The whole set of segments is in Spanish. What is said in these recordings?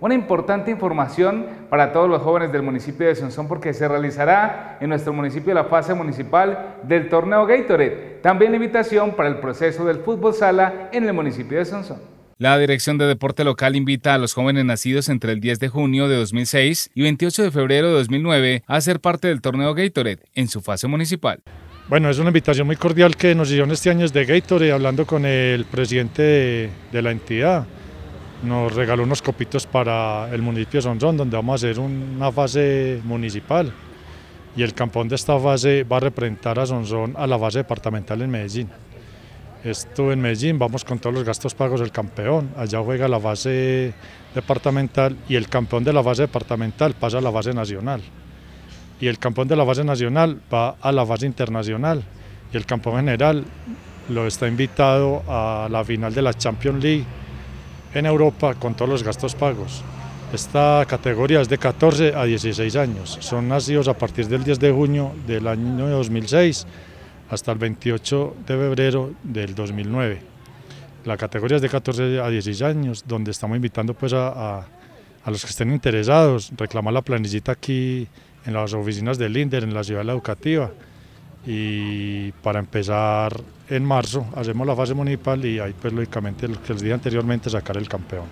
Una importante información para todos los jóvenes del municipio de Sonsón porque se realizará en nuestro municipio la fase municipal del torneo Gatorade. También invitación para el proceso del fútbol sala en el municipio de Sonsón. La Dirección de Deporte Local invita a los jóvenes nacidos entre el 10 de junio de 2006 y 28 de febrero de 2009 a ser parte del torneo Gatorade en su fase municipal. Bueno, es una invitación muy cordial que nos hicieron este año de Gatorade hablando con el presidente de la entidad nos regaló unos copitos para el municipio de Sonzón... donde vamos a hacer una fase municipal. Y el campeón de esta fase va a representar a Sonzón... a la base departamental en Medellín. Esto en Medellín, vamos con todos los gastos pagos del campeón. Allá juega la base departamental y el campeón de la base departamental pasa a la base nacional. Y el campeón de la base nacional va a la base internacional. Y el campeón general lo está invitado a la final de la Champions League en Europa con todos los gastos pagos. Esta categoría es de 14 a 16 años. Son nacidos a partir del 10 de junio del año 2006 hasta el 28 de febrero del 2009. La categoría es de 14 a 16 años, donde estamos invitando pues a, los que estén interesados, reclamar la planillita aquí en las oficinas del INDER, en la ciudad educativa y para empezar en marzo hacemos la fase municipal y ahí pues lógicamente lo que les dije anteriormente sacar el campeón.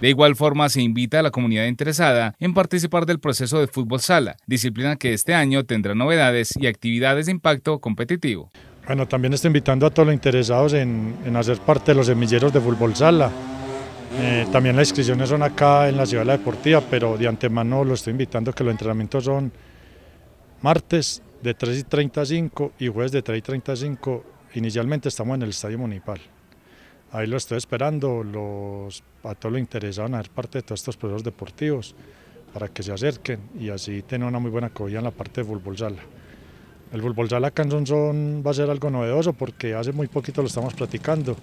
De igual forma, se invita a la comunidad interesada en participar del proceso de fútbol sala, disciplina que este año tendrá novedades y actividades de impacto competitivo. Bueno, también estoy invitando a todos los interesados en, hacer parte de los semilleros de fútbol sala. Eh, también las inscripciones son acá en la ciudad de la deportiva, pero de antemano lo estoy invitando que los entrenamientos son martes, de 3 y 35 y jueves de 3 y 35 inicialmente estamos en el Estadio Municipal. Ahí lo estoy esperando los, a todos los interesados en hacer parte de todos estos procesos deportivos para que se acerquen y así tener una muy buena acogida en la parte de fútbol El fútbol sala Canzonzón va a ser algo novedoso porque hace muy poquito lo estamos practicando,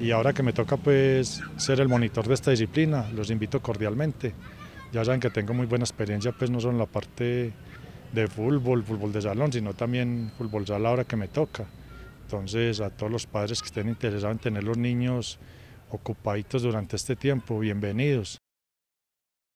y ahora que me toca pues ser el monitor de esta disciplina, los invito cordialmente. Ya saben que tengo muy buena experiencia pues no solo en la parte de fútbol, fútbol de salón, sino también fútbol sala ahora que me toca. Entonces, a todos los padres que estén interesados en tener los niños ocupaditos durante este tiempo, bienvenidos.